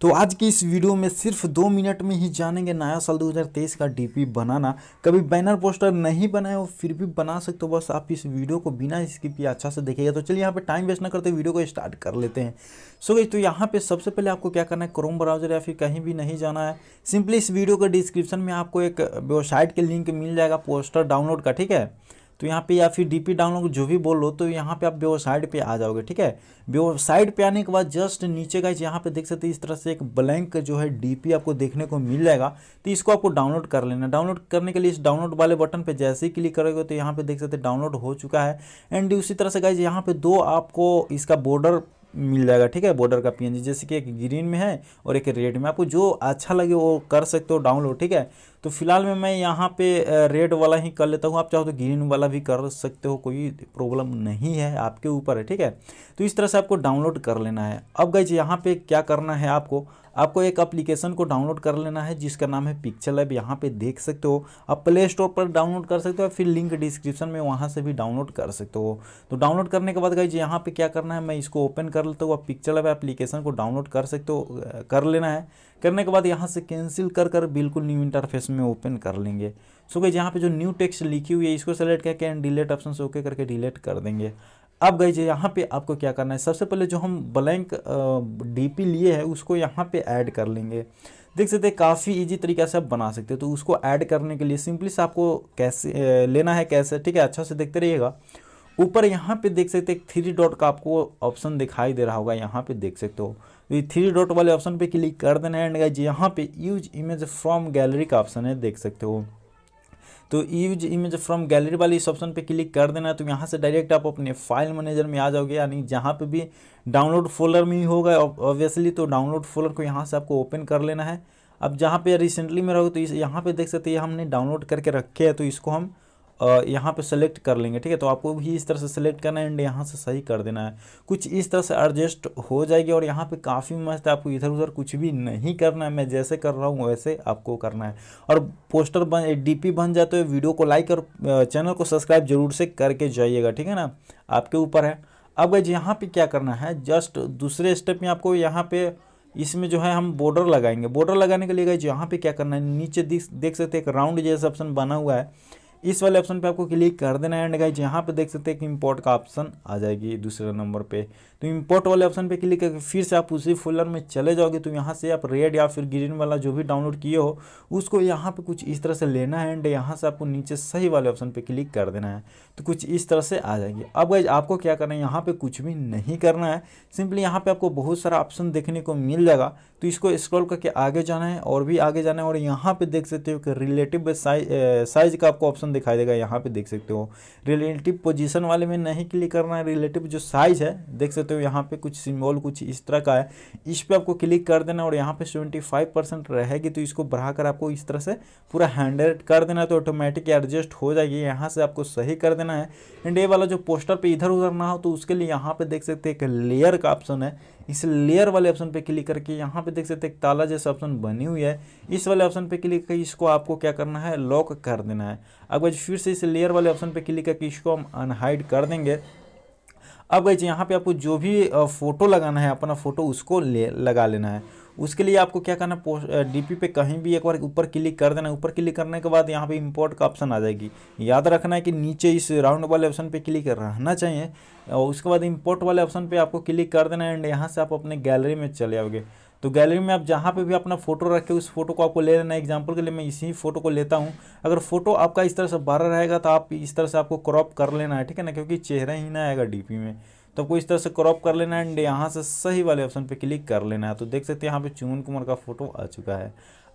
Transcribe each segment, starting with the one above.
तो आज की इस वीडियो में सिर्फ दो मिनट में ही जानेंगे नया साल 2023 का डीपी बनाना कभी बैनर पोस्टर नहीं बनाए हो फिर भी बना सकते हो बस आप इस वीडियो को बिना स्किप किए अच्छा से देखिएगा तो चलिए यहाँ पे टाइम वेस्ट ना करते वीडियो को स्टार्ट कर लेते हैं सो गई तो यहाँ पे सबसे पहले आपको क्या करना है क्रोम ब्राउजर या फिर कहीं भी नहीं जाना है सिंपली इस वीडियो के डिस्क्रिप्शन में आपको एक वेबसाइट के लिंक मिल जाएगा पोस्टर डाउनलोड का ठीक है तो यहाँ पे या फिर डीपी डाउनलोड जो भी बोल लो तो यहाँ पे आप वेबसाइट पे आ जाओगे ठीक है वेबसाइट पे आने के बाद जस्ट नीचे का यहाँ पे देख सकते हैं इस तरह से एक ब्लैंक जो है डीपी आपको देखने को मिल जाएगा तो इसको आपको डाउनलोड कर लेना डाउनलोड करने के लिए इस डाउनलोड वाले बटन पर जैसे ही क्लिक करोगे तो यहाँ पर देख सकते डाउनलोड हो चुका है एंड उसी तरह से गाइज यहाँ पर दो आपको इसका बॉर्डर मिल जाएगा ठीक है बॉर्डर का पीएनजी जैसे कि एक ग्रीन में है और एक रेड में आपको जो अच्छा लगे वो कर सकते हो डाउनलोड ठीक है तो फिलहाल में मैं यहाँ पे रेड वाला ही कर लेता हूँ आप चाहो तो ग्रीन वाला भी कर सकते हो कोई प्रॉब्लम नहीं है आपके ऊपर है ठीक है तो इस तरह से आपको डाउनलोड कर लेना है अब जी यहाँ पे क्या करना है आपको आपको एक एप्लीकेशन को डाउनलोड कर लेना है जिसका नाम है पिक्चर लैब यहाँ पे देख सकते हो आप प्ले स्टोर पर डाउनलोड कर सकते हो फिर लिंक डिस्क्रिप्शन में वहाँ से भी डाउनलोड कर सकते हो तो डाउनलोड करने के बाद जी यहाँ पर क्या करना है मैं इसको ओपन कर लेता हूँ आप पिक्चर लैब एप्लीकेशन को डाउनलोड कर सकते हो कर लेना है करने के बाद यहाँ से कैंसिल कर कर बिल्कुल न्यू इंटरफेस इसमें ओपन कर लेंगे सो गई यहाँ पे जो न्यू टेक्स्ट लिखी हुई है इसको सेलेक्ट करके एंड डिलीट ऑप्शन से ओके करके डिलीट कर देंगे अब गई जी यहाँ पे आपको क्या करना है सबसे पहले जो हम ब्लैंक डी लिए है उसको यहाँ पर ऐड कर लेंगे देख सकते हैं काफ़ी इजी तरीके से आप बना सकते हो तो उसको ऐड करने के लिए सिंपली से आपको कैसे लेना है कैसे ठीक है अच्छा से देखते रहिएगा ऊपर यहाँ पे देख सकते हैं थ्री डॉट का आपको ऑप्शन दिखाई दे रहा होगा यहाँ पे देख सकते हो ये थ्री डॉट वाले ऑप्शन पे क्लिक कर देना एंड गाइज यहाँ पे यूज इमेज फ्रॉम गैलरी का ऑप्शन है देख सकते हो तो यूज इमेज फ्रॉम गैलरी वाले इस ऑप्शन पे क्लिक कर देना तो यहाँ से डायरेक्ट आप अपने फाइल मैनेजर में आ जाओगे यानी जहाँ पे भी डाउनलोड फोल्डर में ही होगा ऑब्वियसली तो डाउनलोड फोल्डर को यहाँ से आपको ओपन कर लेना है अब जहाँ पे रिसेंटली में रहोगे तो इस यहाँ पे देख सकते हैं हमने डाउनलोड करके रखे है तो इसको हम यहाँ पे सेलेक्ट कर लेंगे ठीक है तो आपको भी इस तरह से सेलेक्ट करना है एंड यहाँ से सही कर देना है कुछ इस तरह से एडजस्ट हो जाएगी और यहाँ पे काफ़ी मस्त है आपको इधर उधर कुछ भी नहीं करना है मैं जैसे कर रहा हूँ वैसे आपको करना है और पोस्टर बन डीपी बन जाते हुए वीडियो को लाइक और चैनल को सब्सक्राइब जरूर से करके जाइएगा ठीक है ना आपके ऊपर है अब गज यहाँ पर क्या करना है जस्ट दूसरे स्टेप में आपको यहाँ पे इसमें जो है हम बॉर्डर लगाएंगे बॉर्डर लगाने के लिए गए यहाँ पे क्या करना है नीचे देख सकते हैं एक राउंड जैसा ऑप्शन बना हुआ है इस वाले ऑप्शन पे आपको क्लिक कर देना है एंड गाइज यहाँ पे देख सकते हैं कि इम्पोर्ट का ऑप्शन आ जाएगी दूसरे नंबर पे तो इम्पोर्ट वाले ऑप्शन पे क्लिक करके फिर से आप उसी फोल्डर में चले जाओगे तो यहाँ से आप रेड या फिर ग्रीन वाला जो भी डाउनलोड किए हो उसको यहाँ पे कुछ इस तरह से लेना है एंड यहाँ से आपको नीचे सही वाले ऑप्शन पे क्लिक कर देना है तो कुछ इस तरह से आ जाएंगे अब गाइज आपको क्या करना है यहाँ पर कुछ भी नहीं करना है सिंपली यहाँ पर आपको बहुत सारा ऑप्शन देखने को मिल जाएगा तो इसको स्क्रॉल करके आगे जाना है और भी आगे जाना है और यहाँ पर देख सकते हो कि रिलेटिव साइज का आपको ऑप्शन दिखाई देगा यहाँ पर देख सकते हो रिलेटिव पोजिशन वाले में नहीं क्लिक करना है रिलेटिव जो साइज़ है देख सकते सकते हो यहाँ पे कुछ सिम्बॉल कुछ इस तरह का है इस पर आपको क्लिक कर देना और यहाँ पे 75 परसेंट रहेगी तो इसको बढ़ाकर आपको इस तरह से पूरा हैंडेड कर देना तो ऑटोमेटिक एडजस्ट हो जाएगी यहाँ से आपको सही कर देना है एंड ये वाला जो पोस्टर पर इधर उधर ना हो तो उसके लिए यहाँ पर देख सकते एक लेयर का ऑप्शन है इस लेयर वाले ऑप्शन पर क्लिक करके यहाँ पर देख सकते एक ताला जैसा ऑप्शन बनी हुई है इस वाले ऑप्शन पर क्लिक करके इसको आपको क्या करना है लॉक कर देना है अगर फिर से इस लेयर वाले ऑप्शन पर क्लिक करके इसको हम अनहाइड कर देंगे अब गई यहाँ पे आपको जो भी फ़ोटो लगाना है अपना फ़ोटो उसको ले लगा लेना है उसके लिए आपको क्या करना पोस्ट डीपी पे कहीं भी एक बार ऊपर क्लिक कर देना है ऊपर क्लिक करने के बाद यहाँ पे इंपोर्ट का ऑप्शन आ जाएगी याद रखना है कि नीचे इस राउंड वाले ऑप्शन पे क्लिक रहना चाहिए और उसके बाद इंपोर्ट वाले ऑप्शन पे आपको क्लिक कर देना है एंड यहाँ से आप अपने गैलरी में चले आओगे तो गैलरी में आप जहाँ पे भी अपना फोटो रखे उस फोटो को आपको ले लेना है एग्जाम्पल के लिए मैं इसी फोटो को लेता हूँ अगर फोटो आपका इस तरह से बारह रहेगा तो आप इस तरह से आपको क्रॉप कर लेना है ठीक है ना क्योंकि चेहरा ही ना आएगा डीपी में तो आपको इस तरह से क्रॉप कर लेना है एंड यहाँ से सही वाले ऑप्शन पर क्लिक कर लेना है तो देख सकते हैं यहाँ पर चुमन कुमार का फोटो आ चुका है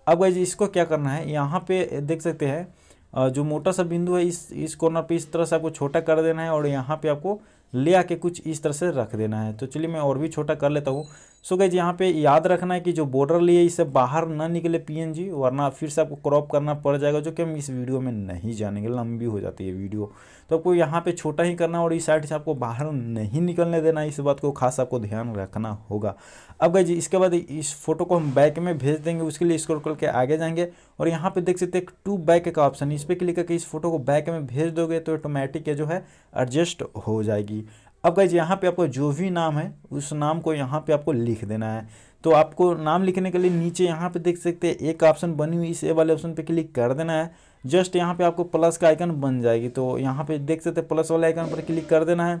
अब भाई इसको क्या करना है यहाँ पर देख सकते हैं जो मोटा सा बिंदु है इस इस कॉर्नर पे इस तरह से आपको छोटा कर देना है और यहाँ पे आपको ले आके कुछ इस तरह से रख देना है तो चलिए मैं और भी छोटा कर लेता हूँ सो गई यहाँ पे याद रखना है कि जो बॉर्डर लिए इससे बाहर ना निकले पीएनजी वरना फिर से आपको क्रॉप करना पड़ जाएगा जो कि हम इस वीडियो में नहीं जानेंगे लंबी हो जाती है वीडियो तो आपको यहाँ पे छोटा ही करना और इस साइड से आपको बाहर नहीं निकलने देना इस बात को खास आपको ध्यान रखना होगा अब गई जी इसके बाद इस फोटो को हम बैक में भेज देंगे उसके लिए स्क्रोल करके आगे जाएंगे और यहाँ पे देख सकते हैं टू बैक का ऑप्शन इस पर क्लिक करके इस फोटो को बैक में भेज दोगे तो ऑटोमेटिक जो है एडजस्ट हो जाएगी अब गाइज यहाँ पे आपको जो भी नाम है उस नाम को यहाँ पे आपको लिख देना है तो आपको नाम लिखने के लिए नीचे यहाँ पे देख सकते हैं एक ऑप्शन बनी हुई इस ए वाले ऑप्शन पे क्लिक कर देना है जस्ट यहाँ पे आपको प्लस का आइकन बन जाएगी तो यहाँ पे देख सकते हैं प्लस वाले आइकन पर क्लिक कर देना है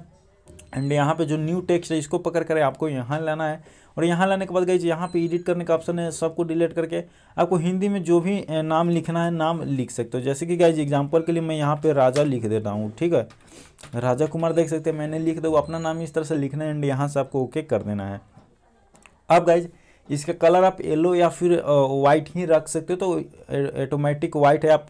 एंड यहाँ पे जो न्यू टेक्स्ट है इसको पकड़ कर आपको यहाँ लाना है और यहाँ लाने के बाद गई यहाँ पे एडिट करने का ऑप्शन है सबको डिलीट करके आपको हिंदी में जो भी नाम लिखना है नाम लिख सकते हो जैसे कि गाइज एग्जाम्पल के लिए मैं यहाँ पे राजा लिख देता हूँ ठीक है राजा कुमार देख सकते हैं मैंने लिख दो अपना नाम इस तरह से लिखना है एंड यहाँ से आपको ओके कर देना है अब गाइज इसका कलर आप येलो या फिर वाइट ही रख सकते हो तो ऑटोमेटिक वाइट है आप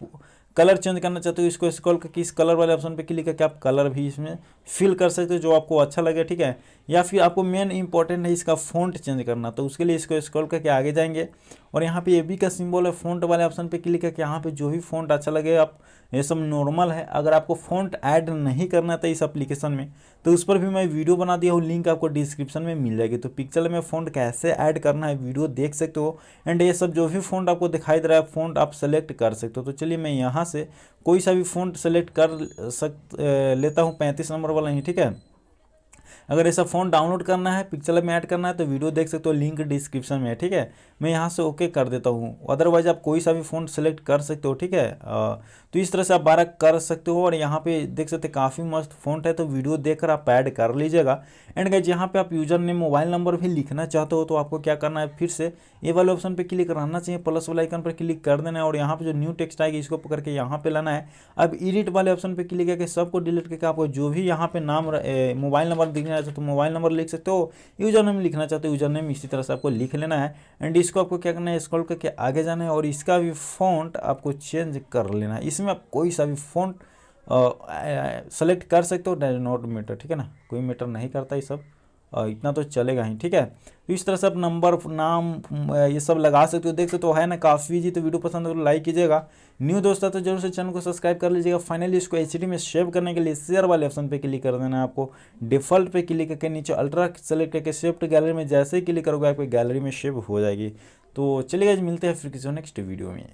कलर चेंज करना चाहते हो इसको स्क्रॉल करके इस कलर वाले ऑप्शन पे क्लिक करके आप कलर भी इसमें फिल कर सकते हो जो आपको अच्छा लगे ठीक है या फिर आपको मेन इंपॉर्टेंट है इसका फ़ॉन्ट चेंज करना तो उसके लिए इसको स्क्रॉल करके आगे जाएंगे और यहाँ पे ए बी का सिंबल है फ़ॉन्ट वाले ऑप्शन पे क्लिक करके यहाँ पे जो भी फ़ॉन्ट अच्छा लगे आप ये सब नॉर्मल है अगर आपको फ़ॉन्ट ऐड नहीं करना था तो इस एप्लीकेशन में तो उस पर भी मैं वीडियो बना दिया हूँ लिंक आपको डिस्क्रिप्शन में मिल जाएगी तो पिक्चर में फ़ॉन्ट कैसे ऐड करना है वीडियो देख सकते हो एंड ये सब जो भी फ़ॉन्ट आपको दिखाई दे रहा है फ़ॉन्ट आप सेलेक्ट कर सकते हो तो चलिए मैं यहाँ यहाँ से कोई सा भी फोन सेलेक्ट कर सक लेता हूँ पैंतीस नंबर वाला ही ठीक है अगर ऐसा फ़ोन डाउनलोड करना है पिक्चर में ऐड करना है तो वीडियो देख सकते हो लिंक डिस्क्रिप्शन में है ठीक है मैं यहाँ से ओके कर देता हूँ अदरवाइज आप कोई सा भी फ़ोन सेलेक्ट कर सकते हो ठीक है तो इस तरह से आप बारह कर सकते हो और यहाँ पे देख सकते काफ़ी मस्त फोन है तो वीडियो देखकर आप ऐड कर लीजिएगा एंड गाइज यहाँ पर आप यूजर ने मोबाइल नंबर भी लिखना चाहते हो तो आपको क्या करना है फिर से ये वाले ऑप्शन पर क्लिक रहना चाहिए प्लस वाले आइकन पर क्लिक कर देना है और यहाँ पर जो न्यू टेक्स्ट आएगी इसको पकड़ के यहाँ पर लाना है अब इडिट वाले ऑप्शन पर क्लिक करके सबको डिलीट करके आपको जो भी यहाँ पे नाम मोबाइल नंबर दिखना लिखना चाहते हो तो मोबाइल नंबर लिख सकते हो यूजर नेम लिखना चाहते हो यूजर नेम इसी तरह से आपको लिख लेना है एंड इसको आपको क्या करना है स्क्रॉल करके आगे जाना है और इसका भी फ़ॉन्ट आपको चेंज कर लेना है इसमें आप कोई सा भी फ़ॉन्ट सेलेक्ट कर सकते हो डज नॉट मैटर ठीक है ना कोई मैटर नहीं करता ये सब इतना तो चलेगा ही ठीक है तो इस तरह से आप नंबर नाम ये सब लगा सकते हो देख सकते हो तो है ना काफ़ी जी तो वीडियो पसंद हो तो लाइक कीजिएगा न्यू दोस्त है तो जरूर से चैनल को सब्सक्राइब कर लीजिएगा फाइनली इसको एच में सेव करने के लिए शेयर वाले ऑप्शन पे क्लिक कर देना आपको डिफॉल्ट पे क्लिक करके नीचे अल्ट्रा सेलेक्ट करके सेव गैलरी में जैसे ही क्लिक करोगे आपकी गैलरी में सेव हो जाएगी तो चलिए मिलते हैं फिर किसी नेक्स्ट वीडियो में